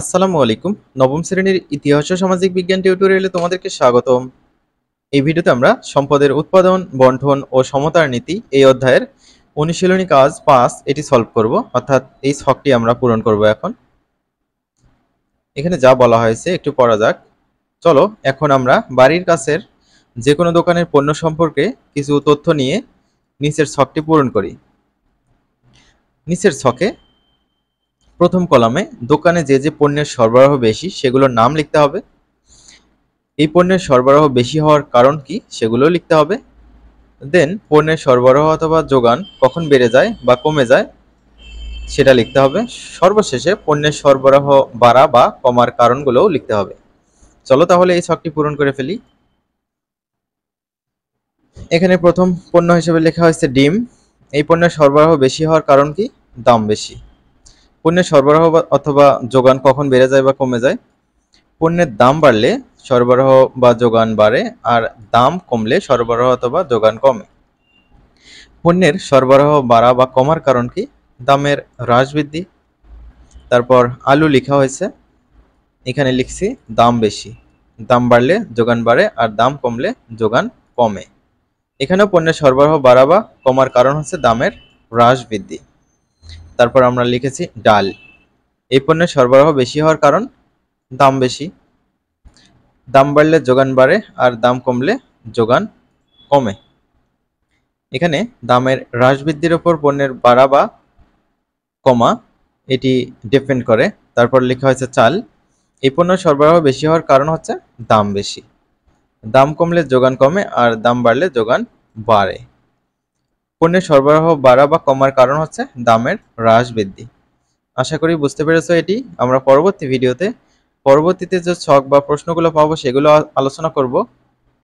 আসসালামু আলাইকুম নবম শ্রেণীর ইতিহাস ও সামাজিক বিজ্ঞান টিউটোরিয়ালে তোমাদেরকে স্বাগতম এই ভিডিওতে আমরা সম্পদের উৎপাদন বন্টন ও সমতার নীতি এই অধ্যায়ের অনুশীলনী কাজ পাঁচ এটি সলভ করব অর্থাৎ এই শখটি আমরা পূরণ করব এখন এখানে যা বলা হয়েছে একটু পড়া যাক চলো এখন আমরা বাড়ির কাছের যে কোনো দোকানের পণ্য সম্পর্কে কিছু তথ্য নিয়ে নিচের শখটি পূরণ করি নিচের ছকে প্রথম কলামে দোকানে যে যে পণ্যের সরবরাহ বেশি সেগুলোর নাম লিখতে হবে এই পণ্যের সরবরাহ বেশি হওয়ার কারণ কি সেগুলো লিখতে হবে দেন পণ্যের সরবরাহ অথবা যোগান কখন বেড়ে যায় বা কমে যায় সেটা লিখতে হবে সর্বশেষে পণ্যের সরবরাহ বাড়া বা কমার কারণগুলোও লিখতে হবে চলো তাহলে এই ছকটি পূরণ করে ফেলি এখানে প্রথম পণ্য হিসেবে লেখা হয়েছে ডিম এই পণ্যের সরবরাহ বেশি হওয়ার কারণ কি দাম বেশি পণ্যের সরবরাহ অথবা যোগান কখন বেড়ে যায় বা কমে যায় পণ্যের দাম বাড়লে সরবরাহ বা যোগান বাড়ে আর দাম কমলে সরবরাহ অথবা যোগান কমে পণ্যের সরবরাহ বাড়া বা কমার কারণ কি দামের হ্রাস বৃদ্ধি তারপর আলু লেখা হয়েছে এখানে লিখছি দাম বেশি দাম বাড়লে যোগান বাড়ে আর দাম কমলে যোগান কমে এখানেও পণ্যের সরবরাহ বাড়া বা কমার কারণ হচ্ছে দামের হ্রাস বৃদ্ধি তারপর আমরা লিখেছি ডাল এই পণ্যের সরবরাহ বেশি হওয়ার কারণ দাম বেশি দাম বাড়লে যোগান বাড়ে আর দাম কমলে যোগান কমে এখানে দামের হ্রাস বৃদ্ধির ওপর পণ্যের বাড়া বা কমা এটি ডিপেন্ড করে তারপর লেখা হয়েছে চাল এই পণ্য সরবরাহ বেশি হওয়ার কারণ হচ্ছে দাম বেশি দাম কমলে যোগান কমে আর দাম বাড়লে যোগান বাড়ে পণ্যের সরবরাহ বাড়া বা কমার কারণ হচ্ছে দামের হ্রাস বৃদ্ধি আশা করি বুঝতে পেরেছো এটি আমরা পরবর্তী ভিডিওতে পরবর্তীতে যে ছক বা প্রশ্নগুলো পাবো সেগুলো আলোচনা করব